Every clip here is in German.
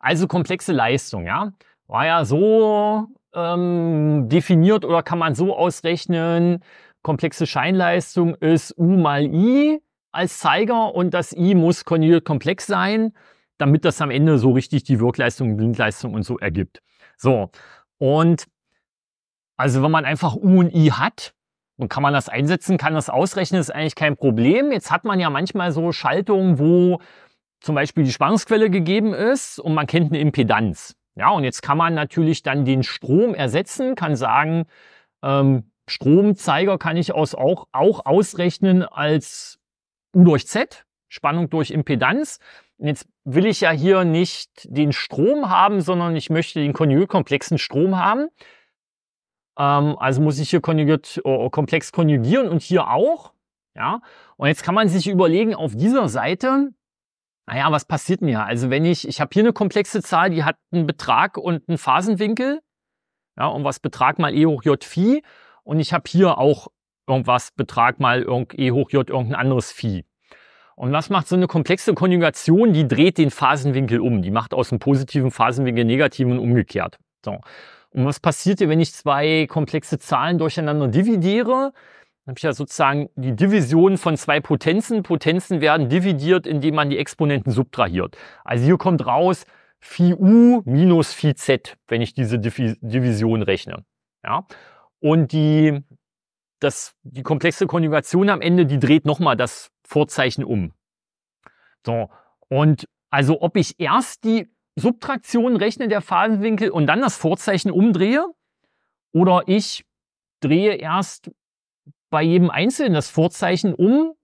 Also komplexe Leistung, ja, war ja so ähm, definiert oder kann man so ausrechnen, komplexe Scheinleistung ist U mal I als Zeiger und das I muss konjugiert komplex sein, damit das am Ende so richtig die Wirkleistung, Blindleistung und so ergibt. So, und also wenn man einfach U und I hat, und kann man das einsetzen, kann das ausrechnen, ist eigentlich kein Problem. Jetzt hat man ja manchmal so Schaltungen, wo zum Beispiel die Spannungsquelle gegeben ist und man kennt eine Impedanz. Ja, und jetzt kann man natürlich dann den Strom ersetzen, kann sagen, ähm, Stromzeiger kann ich aus, auch, auch ausrechnen als U durch Z, Spannung durch Impedanz. Und jetzt will ich ja hier nicht den Strom haben, sondern ich möchte den konjugiert-komplexen Strom haben. Ähm, also muss ich hier konjugiert, äh, komplex konjugieren und hier auch. Ja, und jetzt kann man sich überlegen, auf dieser Seite naja, was passiert mir? Also wenn ich, ich habe hier eine komplexe Zahl, die hat einen Betrag und einen Phasenwinkel. Ja, und was Betrag mal e hoch j Phi. Und ich habe hier auch irgendwas Betrag mal irgend, e hoch j irgendein anderes Phi. Und was macht so eine komplexe Konjugation? Die dreht den Phasenwinkel um. Die macht aus dem positiven Phasenwinkel negativen und umgekehrt. So. Und was passiert, hier, wenn ich zwei komplexe Zahlen durcheinander dividiere? Dann habe ich ja sozusagen die Division von zwei Potenzen. Potenzen werden dividiert, indem man die Exponenten subtrahiert. Also hier kommt raus Phi U minus Phi Z, wenn ich diese Division rechne. Ja? Und die, das, die komplexe Konjugation am Ende, die dreht nochmal das Vorzeichen um. So, und also ob ich erst die Subtraktion rechne der Phasenwinkel und dann das Vorzeichen umdrehe oder ich drehe erst bei jedem Einzelnen das Vorzeichen um,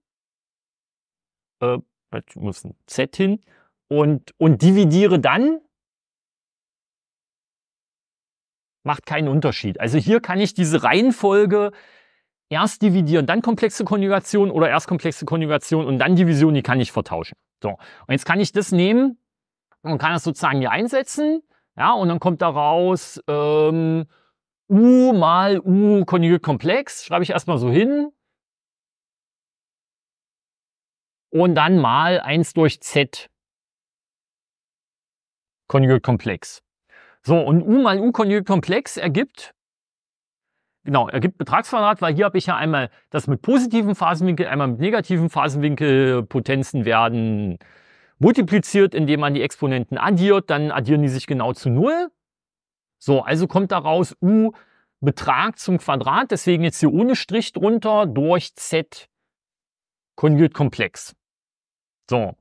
äh, ich halt, muss ein Z hin, und, und dividiere dann, macht keinen Unterschied. Also hier kann ich diese Reihenfolge erst dividieren, dann komplexe Konjugation oder erst komplexe Konjugation und dann Division, die kann ich vertauschen. So, und jetzt kann ich das nehmen und kann das sozusagen hier einsetzen. Ja, und dann kommt daraus ähm, U mal U konjugiert komplex, schreibe ich erstmal so hin. Und dann mal 1 durch Z konjugiert komplex. So, und U mal U konjugiert komplex ergibt, genau, ergibt Betragsquadrat, weil hier habe ich ja einmal das mit positiven Phasenwinkel, einmal mit negativen Phasenwinkel, Potenzen werden multipliziert, indem man die Exponenten addiert, dann addieren die sich genau zu Null. So, also kommt daraus U Betrag zum Quadrat, deswegen jetzt hier ohne Strich drunter, durch Z konjugiert komplex. So.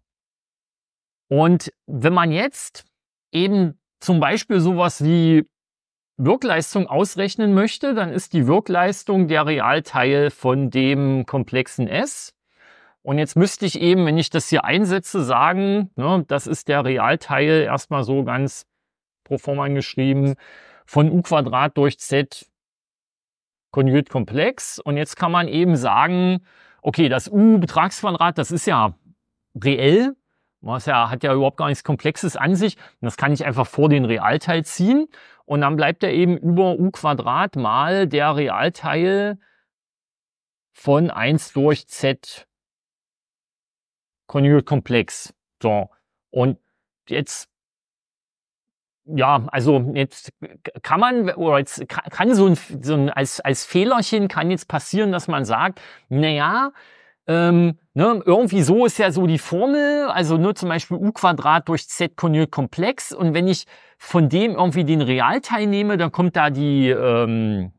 Und wenn man jetzt eben zum Beispiel sowas wie Wirkleistung ausrechnen möchte, dann ist die Wirkleistung der Realteil von dem komplexen S. Und jetzt müsste ich eben, wenn ich das hier einsetze, sagen, ne, das ist der Realteil erstmal so ganz pro forma geschrieben von u Quadrat durch z konjugit komplex. Und jetzt kann man eben sagen, okay, das u Betragsquadrat, das ist ja reell. Das ja, hat ja überhaupt gar nichts Komplexes an sich. Und das kann ich einfach vor den Realteil ziehen. Und dann bleibt er eben über u Quadrat mal der Realteil von 1 durch z konjugit komplex. So. Und jetzt ja, also jetzt kann man oder jetzt kann so ein, so ein als, als Fehlerchen kann jetzt passieren, dass man sagt, naja, ähm, ne, irgendwie so ist ja so die Formel, also nur ne, zum Beispiel u Quadrat durch z konjug komplex und wenn ich von dem irgendwie den Realteil nehme, dann kommt da die ähm,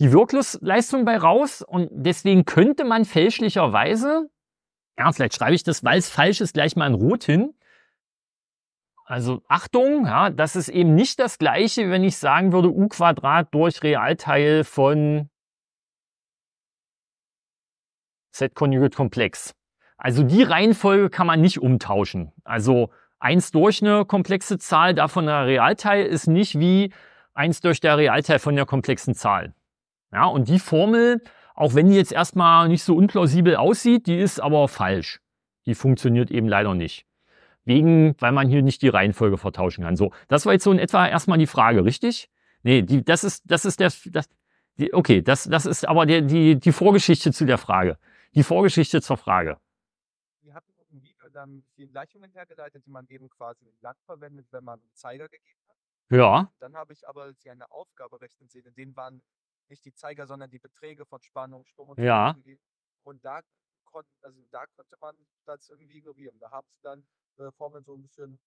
die Wirkungsleistung bei raus und deswegen könnte man fälschlicherweise, ja, vielleicht schreibe ich das, weil es falsch ist, gleich mal in Rot hin, also Achtung, ja, das ist eben nicht das gleiche, wenn ich sagen würde, u Quadrat durch Realteil von z komplex Also die Reihenfolge kann man nicht umtauschen. Also 1 durch eine komplexe Zahl, davon der Realteil ist nicht wie 1 durch der Realteil von der komplexen Zahl. Ja, und die Formel, auch wenn die jetzt erstmal nicht so unplausibel aussieht, die ist aber falsch. Die funktioniert eben leider nicht wegen, weil man hier nicht die Reihenfolge vertauschen kann. So, das war jetzt so in etwa erstmal die Frage, richtig? Nee, die, das ist, das ist der, das, die, okay, das, das ist aber der, die, die Vorgeschichte zu der Frage. Die Vorgeschichte zur Frage. Wir hatten äh, dann die Gleichungen hergeleitet, die man eben quasi im Land verwendet, wenn man Zeiger gegeben hat. Ja. Dann habe ich aber sie eine Aufgabe rechnen sehen, in denen waren nicht die Zeiger, sondern die Beträge von Spannung, Strom und Ja. Und da, kon also da konnte man das irgendwie ignorieren. Da haben sie dann äh, Formel so ein bisschen,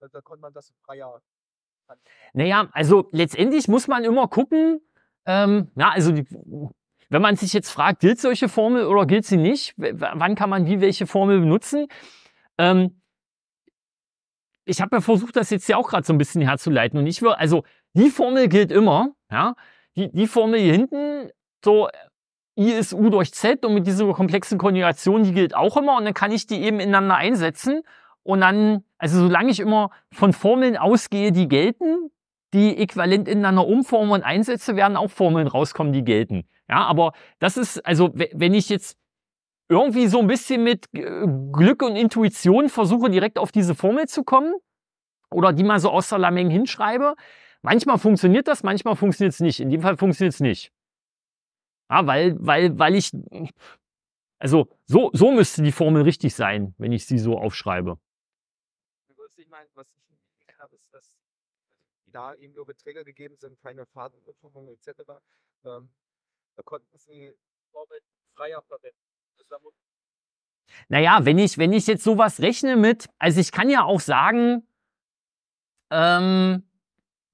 da, da konnte man das freier. Naja, also letztendlich muss man immer gucken, ähm, ja, also die, wenn man sich jetzt fragt, gilt solche Formel oder gilt sie nicht, wann kann man wie welche Formel benutzen? Ähm, ich habe ja versucht, das jetzt ja auch gerade so ein bisschen herzuleiten. Und ich will, also die Formel gilt immer, ja. Die, die Formel hier hinten, so äh, I ist U durch Z und mit dieser komplexen Konjugation, die gilt auch immer und dann kann ich die eben ineinander einsetzen und dann, also solange ich immer von Formeln ausgehe, die gelten, die äquivalent ineinander umformen und einsetze, werden auch Formeln rauskommen, die gelten. Ja, aber das ist, also wenn ich jetzt irgendwie so ein bisschen mit äh, Glück und Intuition versuche, direkt auf diese Formel zu kommen oder die mal so aus der Lameng hinschreibe, manchmal funktioniert das, manchmal funktioniert es nicht. In dem Fall funktioniert es nicht. Ja, weil, weil, weil ich, also so, so müsste die Formel richtig sein, wenn ich sie so aufschreibe. da eben nur Träger gegeben sind, keine Fahrtenprüfungen etc. Ähm, da konnten sie freier verwenden. Naja, wenn ich, wenn ich jetzt sowas rechne mit, also ich kann ja auch sagen, ähm,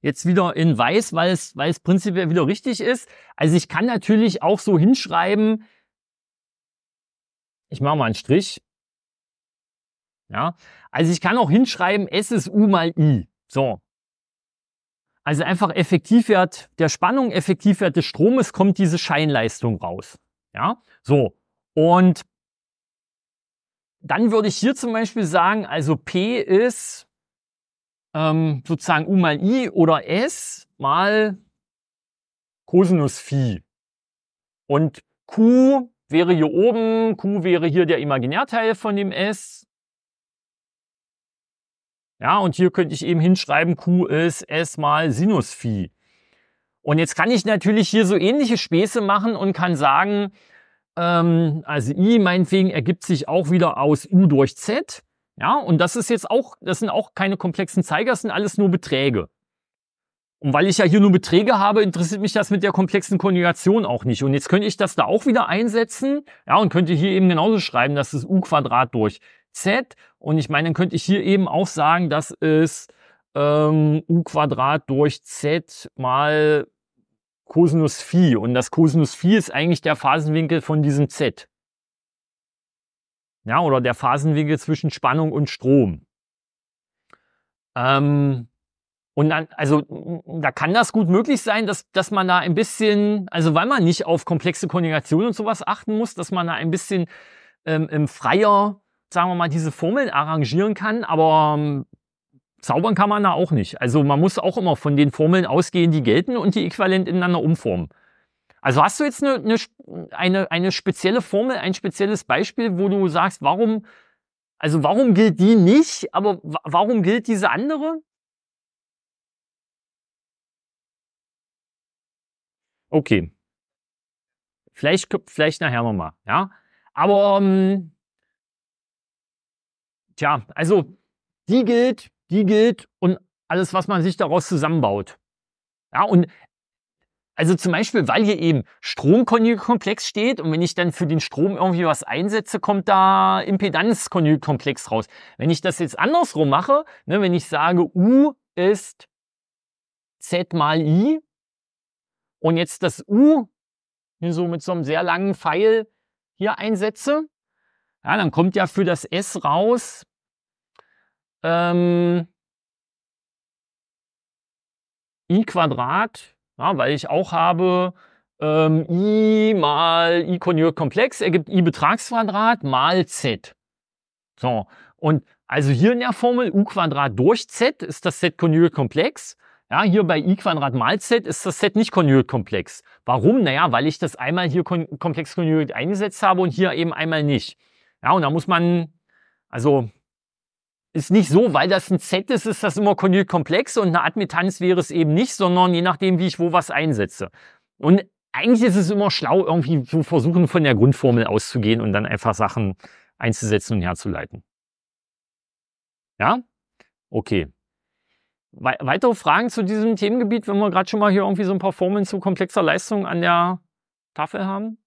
jetzt wieder in weiß, weil es, weil es prinzipiell wieder richtig ist. Also ich kann natürlich auch so hinschreiben, ich mache mal einen Strich. Ja, also ich kann auch hinschreiben SSU mal I. So, also einfach Effektivwert der Spannung, Effektivwert des Stromes kommt diese Scheinleistung raus. Ja, so. Und dann würde ich hier zum Beispiel sagen, also P ist ähm, sozusagen U mal I oder S mal Cosinus Phi. Und Q wäre hier oben, Q wäre hier der Imaginärteil von dem S ja, und hier könnte ich eben hinschreiben, Q ist S mal Sinus Phi. Und jetzt kann ich natürlich hier so ähnliche Späße machen und kann sagen, ähm, also I meinetwegen ergibt sich auch wieder aus U durch Z. Ja, und das ist jetzt auch, das sind auch keine komplexen Zeiger, das sind alles nur Beträge. Und weil ich ja hier nur Beträge habe, interessiert mich das mit der komplexen Konjugation auch nicht. Und jetzt könnte ich das da auch wieder einsetzen. Ja, und könnte hier eben genauso schreiben, dass es U Quadrat durch z. Und ich meine, dann könnte ich hier eben auch sagen, das ist ähm, u Quadrat durch z mal Cosinus phi. Und das Cosinus phi ist eigentlich der Phasenwinkel von diesem z. Ja, oder der Phasenwinkel zwischen Spannung und Strom. Ähm, und dann, also da kann das gut möglich sein, dass, dass man da ein bisschen, also weil man nicht auf komplexe Konjugationen und sowas achten muss, dass man da ein bisschen ähm, ähm freier sagen wir mal, diese Formeln arrangieren kann, aber ähm, zaubern kann man da auch nicht. Also man muss auch immer von den Formeln ausgehen, die gelten und die äquivalent ineinander umformen. Also hast du jetzt eine, eine, eine spezielle Formel, ein spezielles Beispiel, wo du sagst, warum, also warum gilt die nicht, aber warum gilt diese andere? Okay. Vielleicht, vielleicht nachher nochmal, ja. Aber ähm, tja, also die gilt, die gilt und alles, was man sich daraus zusammenbaut. Ja, und also zum Beispiel, weil hier eben Stromkonjugkomplex steht und wenn ich dann für den Strom irgendwie was einsetze, kommt da Impedanzkonjugkomplex raus. Wenn ich das jetzt andersrum mache, ne, wenn ich sage, U ist Z mal I und jetzt das U hier so mit so einem sehr langen Pfeil hier einsetze, ja, dann kommt ja für das S raus ähm, i Quadrat, ja, weil ich auch habe ähm, i mal i komplex ergibt i Betragsquadrat mal z. So, und also hier in der Formel u Quadrat durch z ist das z komplex. Ja, hier bei i Quadrat mal z ist das z nicht komplex. Warum? Naja, weil ich das einmal hier kon komplex konjugiert eingesetzt habe und hier eben einmal nicht. Ja, und da muss man, also ist nicht so, weil das ein Z ist, ist das immer konjugit komplex und eine Admittanz wäre es eben nicht, sondern je nachdem, wie ich wo was einsetze. Und eigentlich ist es immer schlau, irgendwie zu versuchen, von der Grundformel auszugehen und dann einfach Sachen einzusetzen und herzuleiten. Ja? Okay. We weitere Fragen zu diesem Themengebiet, wenn wir gerade schon mal hier irgendwie so ein paar Formeln zu komplexer Leistung an der Tafel haben?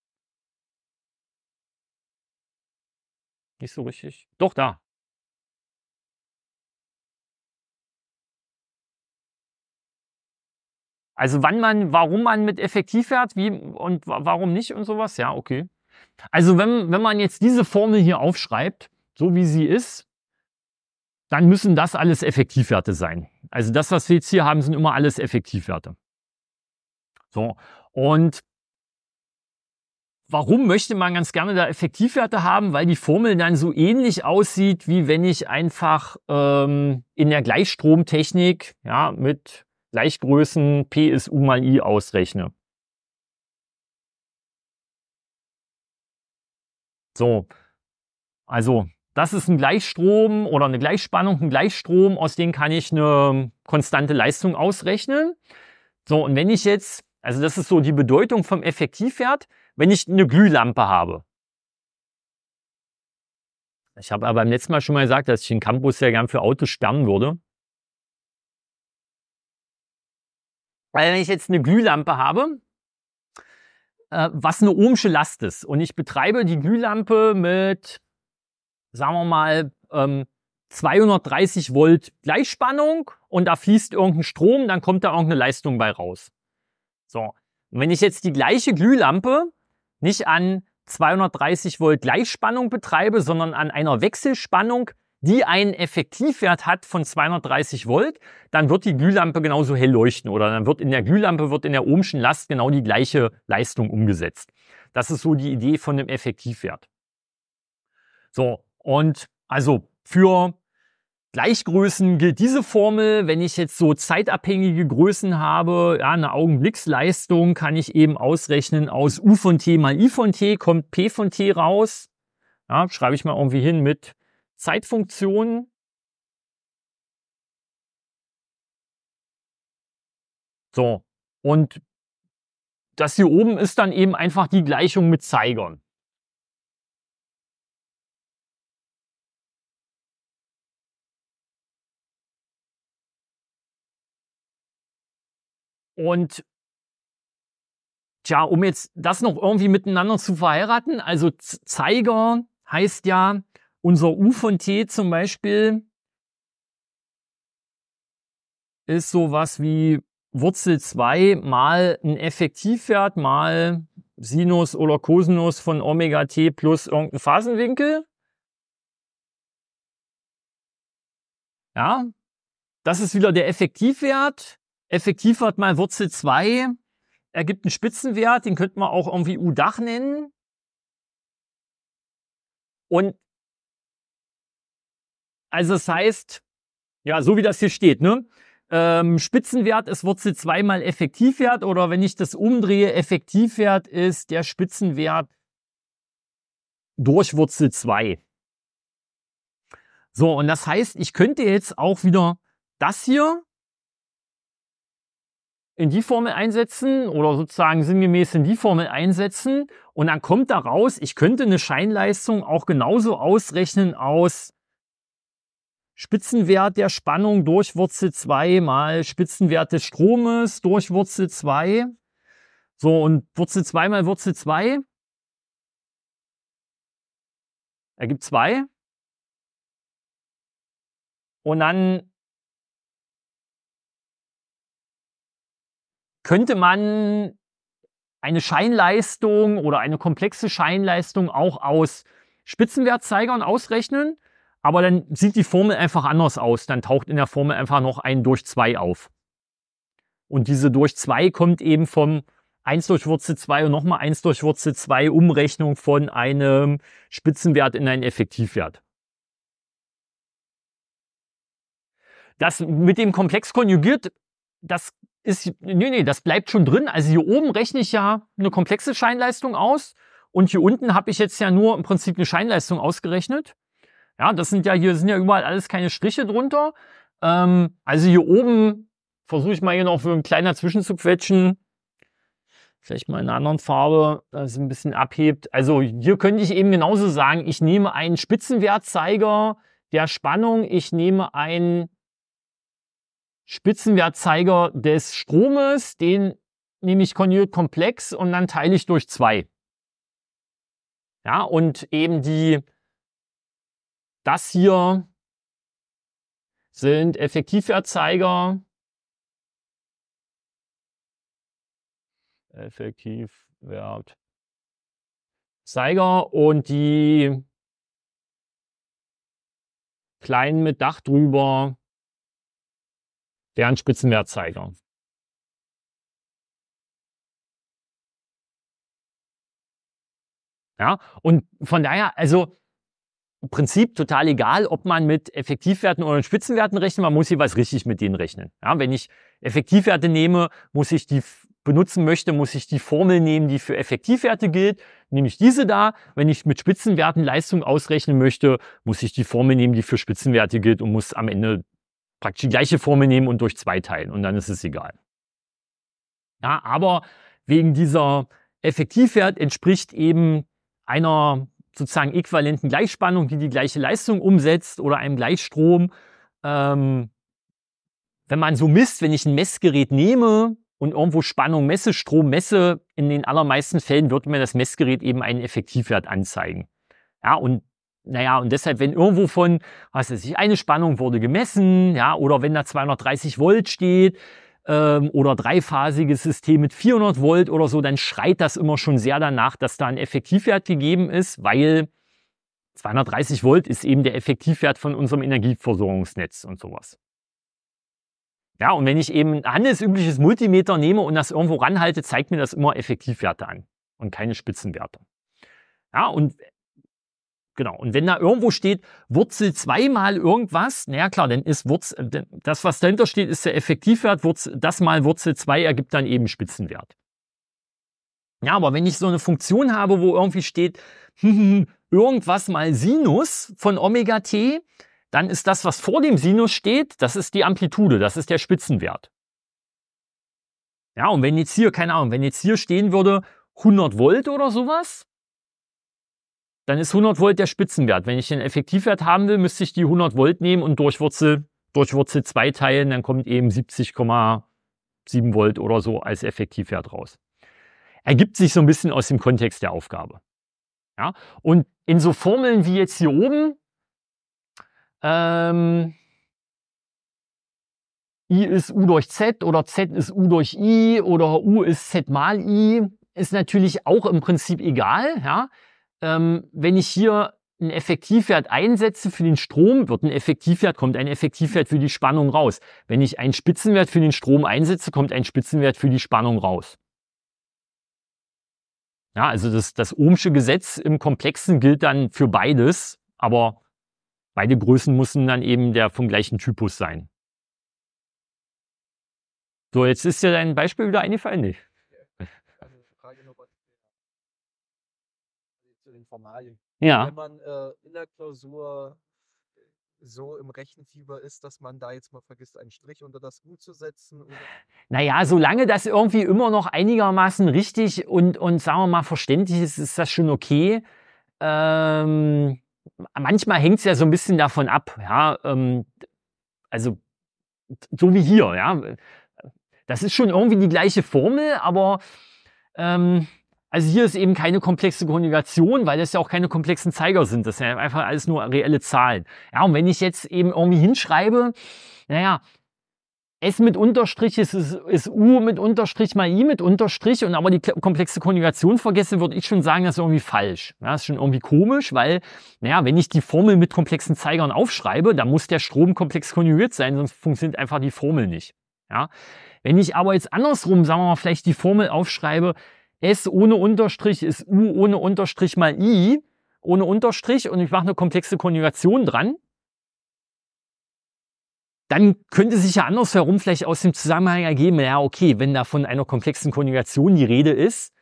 Nicht so richtig. Doch, da. Also wann man, warum man mit Effektivwert wie und warum nicht und sowas, ja, okay. Also wenn, wenn man jetzt diese Formel hier aufschreibt, so wie sie ist, dann müssen das alles Effektivwerte sein. Also das, was wir jetzt hier haben, sind immer alles Effektivwerte. So, und Warum möchte man ganz gerne da Effektivwerte haben? Weil die Formel dann so ähnlich aussieht, wie wenn ich einfach ähm, in der Gleichstromtechnik ja, mit Gleichgrößen PSU mal I ausrechne. So, also das ist ein Gleichstrom oder eine Gleichspannung, ein Gleichstrom, aus dem kann ich eine konstante Leistung ausrechnen. So, und wenn ich jetzt, also das ist so die Bedeutung vom Effektivwert, wenn ich eine Glühlampe habe. Ich habe aber beim letzten Mal schon mal gesagt, dass ich den Campus sehr gern für Autos sperren würde. Weil wenn ich jetzt eine Glühlampe habe, äh, was eine ohmsche Last ist, und ich betreibe die Glühlampe mit, sagen wir mal, 230 ähm, Volt Gleichspannung und da fließt irgendein Strom, dann kommt da irgendeine Leistung bei raus. So, und wenn ich jetzt die gleiche Glühlampe nicht an 230 Volt Gleichspannung betreibe, sondern an einer Wechselspannung, die einen Effektivwert hat von 230 Volt, dann wird die Glühlampe genauso hell leuchten oder dann wird in der Glühlampe, wird in der ohmschen Last genau die gleiche Leistung umgesetzt. Das ist so die Idee von dem Effektivwert. So, und also für Gleichgrößen gilt diese Formel. Wenn ich jetzt so zeitabhängige Größen habe, ja, eine Augenblicksleistung, kann ich eben ausrechnen aus U von t mal I von t, kommt P von t raus. Ja, schreibe ich mal irgendwie hin mit Zeitfunktionen. So, und das hier oben ist dann eben einfach die Gleichung mit Zeigern. Und tja, um jetzt das noch irgendwie miteinander zu verheiraten, also Zeiger heißt ja, unser U von T zum Beispiel ist sowas wie Wurzel 2 mal ein Effektivwert mal Sinus oder Cosinus von Omega T plus irgendein Phasenwinkel. Ja, das ist wieder der Effektivwert. Effektivwert mal Wurzel 2 ergibt einen Spitzenwert, den könnte man auch irgendwie U-Dach nennen. Und also das heißt, ja, so wie das hier steht, ne? Ähm, Spitzenwert ist Wurzel 2 mal Effektivwert oder wenn ich das umdrehe, Effektivwert ist der Spitzenwert durch Wurzel 2. So, und das heißt, ich könnte jetzt auch wieder das hier in die Formel einsetzen oder sozusagen sinngemäß in die Formel einsetzen und dann kommt daraus, ich könnte eine Scheinleistung auch genauso ausrechnen aus Spitzenwert der Spannung durch Wurzel 2 mal Spitzenwert des Stromes durch Wurzel 2. So, und Wurzel 2 mal Wurzel 2 ergibt 2. Und dann könnte man eine Scheinleistung oder eine komplexe Scheinleistung auch aus Spitzenwertzeigern ausrechnen, aber dann sieht die Formel einfach anders aus. Dann taucht in der Formel einfach noch ein durch 2 auf. Und diese durch 2 kommt eben vom 1 durch Wurzel 2 und nochmal 1 durch Wurzel 2 Umrechnung von einem Spitzenwert in einen Effektivwert. Das mit dem Komplex konjugiert, das ist, nee, nee, das bleibt schon drin. Also hier oben rechne ich ja eine komplexe Scheinleistung aus und hier unten habe ich jetzt ja nur im Prinzip eine Scheinleistung ausgerechnet. Ja, das sind ja hier sind ja überall alles keine Striche drunter. Ähm, also hier oben versuche ich mal hier noch für ein kleiner Zwischen zu quetschen. Vielleicht mal in einer anderen Farbe, dass es ein bisschen abhebt. Also hier könnte ich eben genauso sagen, ich nehme einen Spitzenwertzeiger der Spannung, ich nehme einen Spitzenwertzeiger des Stromes, den nehme ich konjugate komplex und dann teile ich durch zwei. Ja, und eben die, das hier sind Effektivwertzeiger. Effektivwertzeiger und die kleinen mit Dach drüber Sternspitzenwertzeiger. Ja, und von daher, also im Prinzip total egal, ob man mit Effektivwerten oder mit Spitzenwerten rechnet, man muss jeweils richtig mit denen rechnen. Ja, wenn ich Effektivwerte nehme, muss ich die benutzen möchte, muss ich die Formel nehmen, die für Effektivwerte gilt, nehme ich diese da. Wenn ich mit Spitzenwerten Leistung ausrechnen möchte, muss ich die Formel nehmen, die für Spitzenwerte gilt und muss am Ende praktisch die gleiche Formel nehmen und durch zwei teilen und dann ist es egal. Ja, aber wegen dieser Effektivwert entspricht eben einer sozusagen äquivalenten Gleichspannung, die die gleiche Leistung umsetzt oder einem Gleichstrom. Ähm, wenn man so misst, wenn ich ein Messgerät nehme und irgendwo Spannung messe, Strom messe, in den allermeisten Fällen wird mir das Messgerät eben einen Effektivwert anzeigen. Ja, und naja, und deshalb, wenn irgendwo von, was weiß ich, eine Spannung wurde gemessen, ja, oder wenn da 230 Volt steht, ähm, oder dreiphasiges System mit 400 Volt oder so, dann schreit das immer schon sehr danach, dass da ein Effektivwert gegeben ist, weil 230 Volt ist eben der Effektivwert von unserem Energieversorgungsnetz und sowas. Ja, und wenn ich eben ein handelsübliches Multimeter nehme und das irgendwo ranhalte, zeigt mir das immer Effektivwerte an und keine Spitzenwerte. Ja, und Genau. Und wenn da irgendwo steht, Wurzel zweimal irgendwas, naja klar, dann ist Wurzel, äh, das, was dahinter steht, ist der Effektivwert, Wurzel, das mal Wurzel 2 ergibt dann eben Spitzenwert. Ja, aber wenn ich so eine Funktion habe, wo irgendwie steht, irgendwas mal Sinus von Omega t, dann ist das, was vor dem Sinus steht, das ist die Amplitude, das ist der Spitzenwert. Ja, und wenn jetzt hier, keine Ahnung, wenn jetzt hier stehen würde 100 Volt oder sowas, dann ist 100 Volt der Spitzenwert. Wenn ich den Effektivwert haben will, müsste ich die 100 Volt nehmen und durch Wurzel, durch Wurzel 2 teilen, dann kommt eben 70,7 Volt oder so als Effektivwert raus. Ergibt sich so ein bisschen aus dem Kontext der Aufgabe. Ja? Und in so Formeln wie jetzt hier oben, ähm, I ist U durch Z oder Z ist U durch I oder U ist Z mal I, ist natürlich auch im Prinzip egal. Ja? ähm, wenn ich hier einen Effektivwert einsetze für den Strom, wird ein Effektivwert, kommt ein Effektivwert für die Spannung raus. Wenn ich einen Spitzenwert für den Strom einsetze, kommt ein Spitzenwert für die Spannung raus. Ja, also das, das Ohmsche Gesetz im Komplexen gilt dann für beides, aber beide Größen müssen dann eben der vom gleichen Typus sein. So, jetzt ist ja dein Beispiel wieder eingefallen, nicht? Formalien. Ja. Wenn man äh, in der Klausur so im Rechenfieber ist, dass man da jetzt mal vergisst, einen Strich unter das U zu setzen? Naja, solange das irgendwie immer noch einigermaßen richtig und, und sagen wir mal verständlich ist, ist das schon okay. Ähm, manchmal hängt es ja so ein bisschen davon ab, ja, ähm, also so wie hier, ja. Das ist schon irgendwie die gleiche Formel, aber ähm, also hier ist eben keine komplexe Konjugation, weil das ja auch keine komplexen Zeiger sind. Das sind ja einfach alles nur reelle Zahlen. Ja, und wenn ich jetzt eben irgendwie hinschreibe, naja, S mit Unterstrich ist, ist, ist U mit Unterstrich mal I mit Unterstrich und aber die komplexe Konjugation vergesse, würde ich schon sagen, das ist irgendwie falsch. Ja, das ist schon irgendwie komisch, weil, naja, wenn ich die Formel mit komplexen Zeigern aufschreibe, dann muss der Strom komplex konjugiert sein, sonst funktioniert einfach die Formel nicht. Ja? Wenn ich aber jetzt andersrum, sagen wir mal, vielleicht die Formel aufschreibe, S ohne Unterstrich ist U ohne Unterstrich mal I ohne Unterstrich und ich mache eine komplexe Konjugation dran, dann könnte sich ja andersherum vielleicht aus dem Zusammenhang ergeben, ja, okay, wenn da von einer komplexen Konjugation die Rede ist,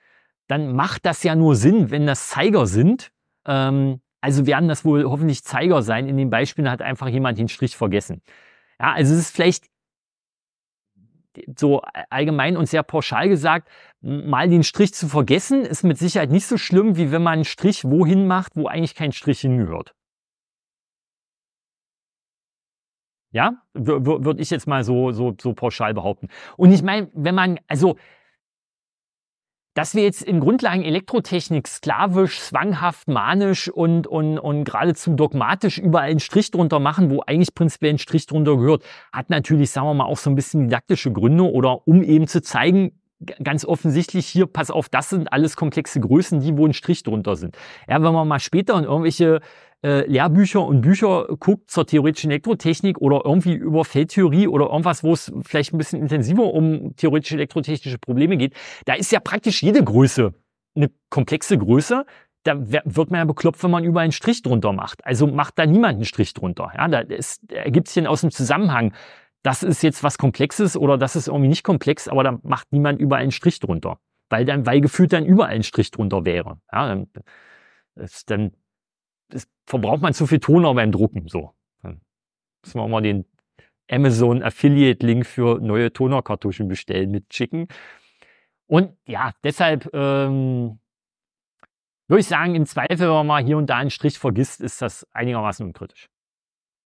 dann macht das ja nur Sinn, wenn das Zeiger sind. Ähm, also werden das wohl hoffentlich Zeiger sein. In den Beispielen hat einfach jemand den Strich vergessen. Ja, also es ist vielleicht so allgemein und sehr pauschal gesagt, mal den Strich zu vergessen, ist mit Sicherheit nicht so schlimm, wie wenn man einen Strich wohin macht, wo eigentlich kein Strich hingehört. Ja, würde ich jetzt mal so, so, so pauschal behaupten. Und ich meine, wenn man, also, dass wir jetzt in Grundlagen Elektrotechnik sklavisch, zwanghaft, manisch und, und, und geradezu dogmatisch überall einen Strich drunter machen, wo eigentlich prinzipiell ein Strich drunter gehört, hat natürlich, sagen wir mal, auch so ein bisschen didaktische Gründe oder um eben zu zeigen, ganz offensichtlich hier, pass auf, das sind alles komplexe Größen, die wo ein Strich drunter sind. Ja, wenn man mal später in irgendwelche äh, Lehrbücher und Bücher guckt zur theoretischen Elektrotechnik oder irgendwie über Feldtheorie oder irgendwas, wo es vielleicht ein bisschen intensiver um theoretische elektrotechnische Probleme geht, da ist ja praktisch jede Größe eine komplexe Größe. Da wird man ja bekloppt, wenn man über einen Strich drunter macht. Also macht da niemand einen Strich drunter. Ja, da, ist, da ergibt sich aus dem Zusammenhang das ist jetzt was Komplexes oder das ist irgendwie nicht komplex, aber da macht niemand überall einen Strich drunter. Weil dann, weil gefühlt dann überall ein Strich drunter wäre. Ja, dann, ist, dann ist, verbraucht man zu viel Toner beim Drucken. So. Dann müssen wir auch mal den Amazon Affiliate Link für neue Tonerkartuschen bestellen mitschicken. Und ja, deshalb ähm, würde ich sagen, im Zweifel, wenn man mal hier und da einen Strich vergisst, ist das einigermaßen unkritisch.